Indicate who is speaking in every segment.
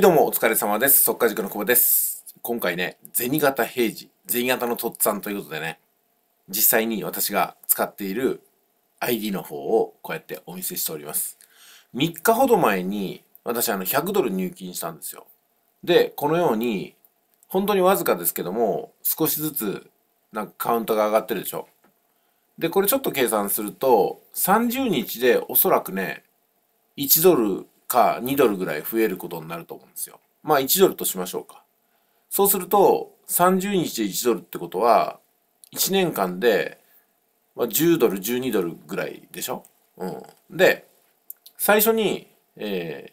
Speaker 1: どうもお疲れ様です。速化塾の久保です。今回ね、銭形平次、銭形のとっつぁんということでね、実際に私が使っている ID の方をこうやってお見せしております。3日ほど前に私あの100ドル入金したんですよ。で、このように、本当にわずかですけども、少しずつなんかカウントが上がってるでしょ。で、これちょっと計算すると、30日でおそらくね、1ドルか2ドルぐらい増えることになると思うんですよ。まあ1ドルとしましょうか。そうすると30日で1ドルってことは1年間で10ドル12ドルぐらいでしょ。うん、で最初に、え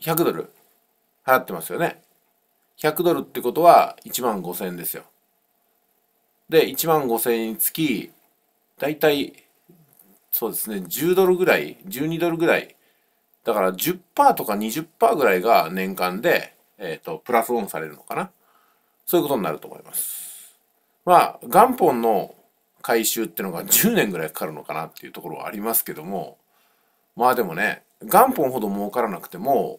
Speaker 1: ー、100ドル払ってますよね。100ドルってことは1万5000円ですよ。で1万5000円につきだいたいそうですね、10ドルぐらい、12ドルぐらい、だから10%とか20%ぐらいが年間で、えっ、ー、と、プラスオンされるのかな。そういうことになると思います。まあ、元本の回収ってのが10年ぐらいかかるのかなっていうところはありますけども、まあでもね、元本ほど儲からなくても、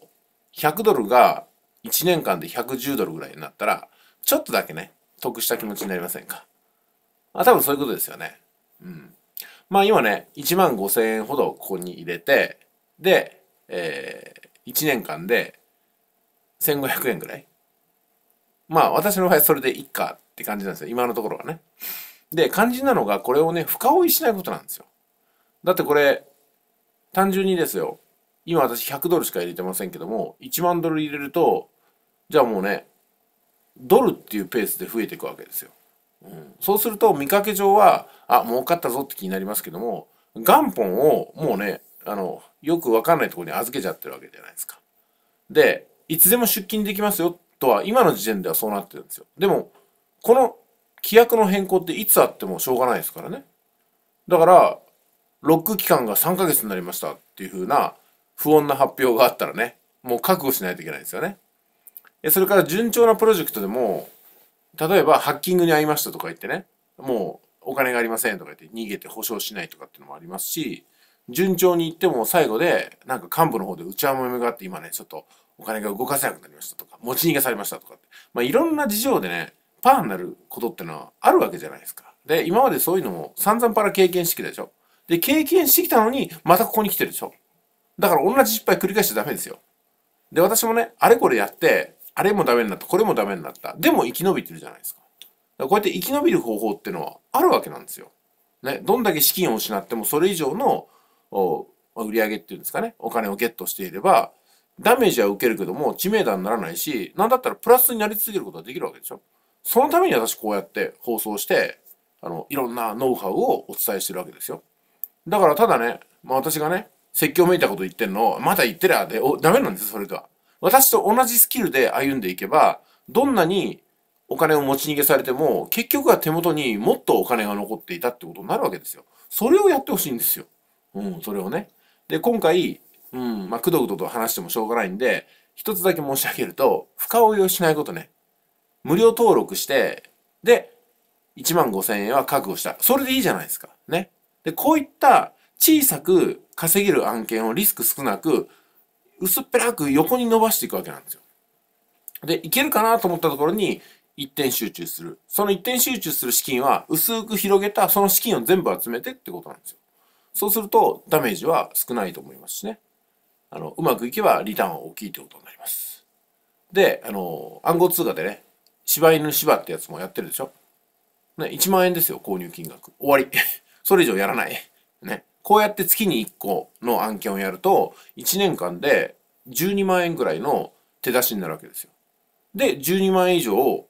Speaker 1: 100ドルが1年間で110ドルぐらいになったら、ちょっとだけね、得した気持ちになりませんか。まあ多分そういうことですよね。うん。まあ今ね、1万5千円ほどここに入れて、で、えー、1年間で1500円ぐらい。まあ私の場合それでいっかって感じなんですよ。今のところはね。で、肝心なのがこれをね、深追いしないことなんですよ。だってこれ、単純にですよ。今私100ドルしか入れてませんけども、1万ドル入れると、じゃあもうね、ドルっていうペースで増えていくわけですよ。うん、そうすると見かけ上はあ儲かったぞって気になりますけども元本をもうねあのよく分かんないところに預けちゃってるわけじゃないですか。でいつでも出勤できますよとは今の時点ではそうなってるんですよ。でもこの規約の変更っていつあってもしょうがないですからね。だからロック期間が3ヶ月になりましたっていうふうな不穏な発表があったらねもう覚悟しないといけないんですよね。それから順調なプロジェクトでも例えば、ハッキングに遭いましたとか言ってね、もうお金がありませんとか言って逃げて保証しないとかっていうのもありますし、順調にいっても最後で、なんか幹部の方で内輪もめがあって今ね、ちょっとお金が動かせなくなりましたとか、持ち逃げされましたとかって、まあいろんな事情でね、パーになることってのはあるわけじゃないですか。で、今までそういうのも散々パラ経験してきたでしょ。で、経験してきたのに、またここに来てるでしょ。だから同じ失敗繰り返しちゃダメですよ。で、私もね、あれこれやって、あれもダメになった、これもダメになった。でも生き延びてるじゃないですか。だからこうやって生き延びる方法ってのはあるわけなんですよ。ね、どんだけ資金を失ってもそれ以上の売り上げっていうんですかね、お金をゲットしていれば、ダメージは受けるけども知名度にならないし、なんだったらプラスになり続けることができるわけでしょ。そのために私こうやって放送して、あの、いろんなノウハウをお伝えしてるわけですよ。だからただね、まあ私がね、説教めいたこと言ってんのを、また言ってりゃで、ダメなんですよ、それとは。私と同じスキルで歩んでいけば、どんなにお金を持ち逃げされても、結局は手元にもっとお金が残っていたってことになるわけですよ。それをやってほしいんですよ。うん、それをね。で、今回、うん、まあ、くどくどと話してもしょうがないんで、一つだけ申し上げると、深追いをしないことね。無料登録して、で、1万5千円は確保した。それでいいじゃないですか。ね。で、こういった小さく稼げる案件をリスク少なく薄っぺらく横に伸ばしていくわけなんですよ。で、いけるかなと思ったところに一点集中する。その一点集中する資金は薄く広げたその資金を全部集めてってことなんですよ。そうするとダメージは少ないと思いますしね。あの、うまくいけばリターンは大きいってことになります。で、あの、暗号通貨でね、柴犬柴ってやつもやってるでしょ。ね、1万円ですよ、購入金額。終わり。それ以上やらない。ね。こうやって月に1個の案件をやると、1年間で12万円ぐらいの手出しになるわけですよ。で、12万円以上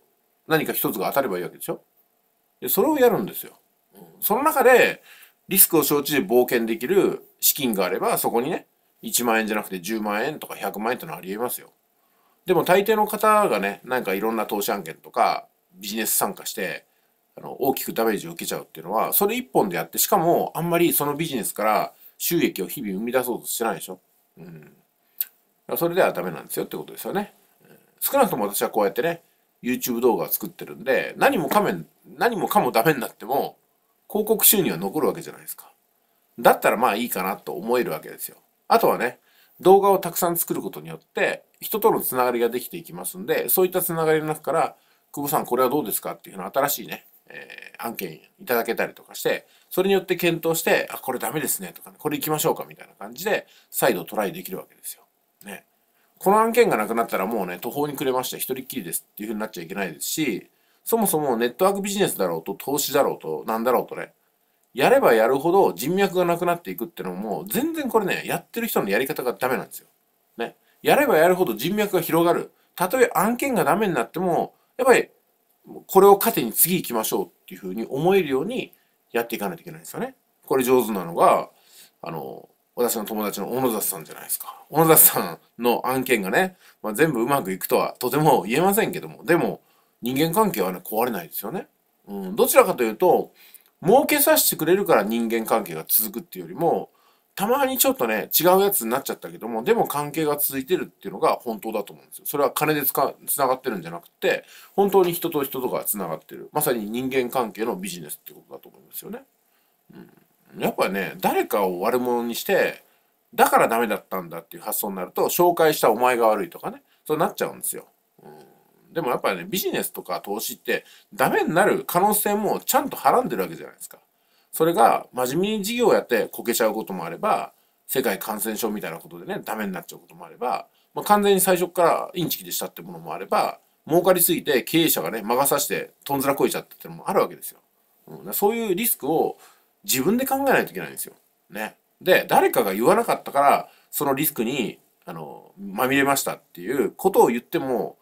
Speaker 1: 何か一つが当たればいいわけでしょでそれをやるんですよ。その中で、リスクを承知で冒険できる資金があれば、そこにね、1万円じゃなくて10万円とか100万円ってのはありえますよ。でも大抵の方がね、なんかいろんな投資案件とかビジネス参加して、あの大きくダメージを受けちゃうっていうのは、それ一本でやって、しかもあんまりそのビジネスから収益を日々生み出そうとしてないでしょ。うん。それではダメなんですよってことですよね。少なくとも私はこうやってね、YouTube 動画を作ってるんで、何もかめ、何もかもダメになっても、広告収入は残るわけじゃないですか。だったらまあいいかなと思えるわけですよ。あとはね、動画をたくさん作ることによって、人とのつながりができていきますんで、そういったつながりの中から、久保さんこれはどうですかっていうの新しいね、えー、案件いただけたりとかして、それによって検討して、あ、これダメですねとか、ね、これ行きましょうかみたいな感じで、再度トライできるわけですよ。ね。この案件がなくなったらもうね、途方に暮れました、一人っきりですっていうふうになっちゃいけないですし、そもそもネットワークビジネスだろうと、投資だろうと、なんだろうとね、やればやるほど人脈がなくなっていくってのも、全然これね、やってる人のやり方がダメなんですよ。ね。やればやるほど人脈が広がる。たとえ案件がダメになっても、やっぱりこれを糧に次行きましょうっていうふうに思えるようにやっていかないといけないんですよね。これ上手なのが、あの、私の友達の小野田さんじゃないですか。小野田さんの案件がね、まあ、全部うまくいくとはとても言えませんけども、でも人間関係はね、壊れないですよね。うん、どちらかというと、儲けさせてくれるから人間関係が続くっていうよりも、たまにちょっとね、違うやつになっちゃったけども、でも関係が続いてるっていうのが本当だと思うんですよ。それは金でつか、つながってるんじゃなくて、本当に人と人とがつながってる。まさに人間関係のビジネスってことだと思いますよね。うん。やっぱね、誰かを悪者にして、だからダメだったんだっていう発想になると、紹介したお前が悪いとかね、そうなっちゃうんですよ。うん。でもやっぱりね、ビジネスとか投資って、ダメになる可能性もちゃんとはらんでるわけじゃないですか。それが真面目に事業をやってこけちゃうこともあれば、世界感染症みたいなことでね、ダメになっちゃうこともあれば、まあ、完全に最初からインチキでしたってものもあれば、儲かりすぎて経営者がね、魔が差してとんずらこいちゃったってのもあるわけですよ。うん、そういうリスクを自分で考えないといけないんですよ。ね。で、誰かが言わなかったから、そのリスクに、あの、まみれましたっていうことを言っても、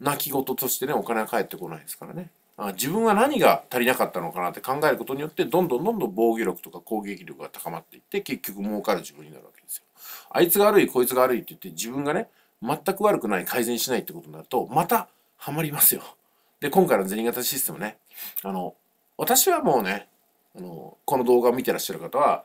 Speaker 1: 泣き言としてね、お金は返ってこないですからね。自分は何が足りなかったのかなって考えることによってどんどんどんどん防御力とか攻撃力が高まっていって結局儲かる自分になるわけですよ。あいつが悪いこいつが悪いって言って自分がね全く悪くない改善しないってことになるとまたハマりますよ。で今回の銭形システムねあの私はもうねあのこの動画を見てらっしゃる方は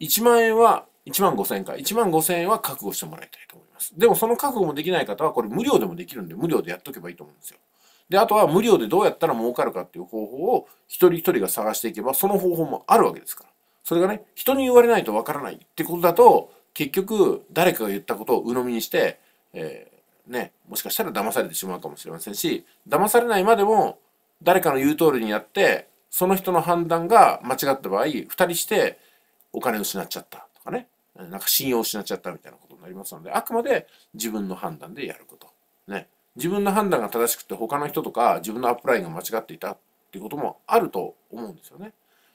Speaker 1: 1万円は1万5000円か1万5000円は覚悟してもらいたいと思います。でもその覚悟もできない方はこれ無料でもできるんで無料でやっとけばいいと思うんですよ。で、あとは無料でどうやったら儲かるかっていう方法を一人一人が探していけば、その方法もあるわけですから。それがね、人に言われないとわからないってことだと、結局、誰かが言ったことを鵜呑みにして、えー、ね、もしかしたら騙されてしまうかもしれませんし、騙されないまでも、誰かの言う通りにやって、その人の判断が間違った場合、二人してお金を失っちゃったとかね、なんか信用を失っちゃったみたいなことになりますので、あくまで自分の判断でやること。ね。自分の判断が正しくて他の人とか自分のアップラインが間違っていたっていうこともあると思うんですよね。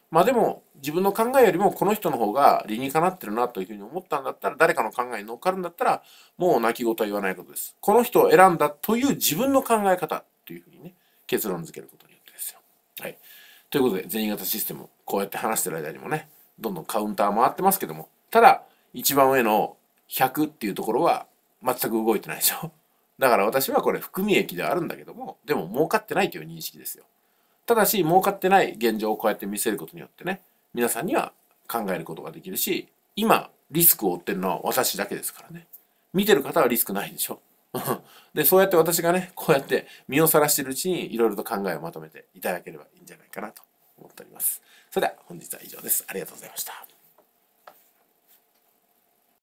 Speaker 1: まあでも自分の考えよりもこの人の方が理にかなってるなというふうに思ったんだったら誰かの考えに乗っかるんだったらもう泣き言は言わないことです。この人を選んだという自分の考え方というふうにね結論付けることによってですよ。はい。ということで全員型システムこうやって話してる間にもねどんどんカウンター回ってますけどもただ一番上の100っていうところは全く動いてないでしょ。だから私はこれ含み益ではあるんだけども、でも儲かってないという認識ですよ。ただし、儲かってない現状をこうやって見せることによってね、皆さんには考えることができるし、今、リスクを負ってるのは私だけですからね。見てる方はリスクないでしょ。で、そうやって私がね、こうやって身をさらしてるうちに、いろいろと考えをまとめていただければいいんじゃないかなと思っております。それでは本日は以上です。ありがとうございました。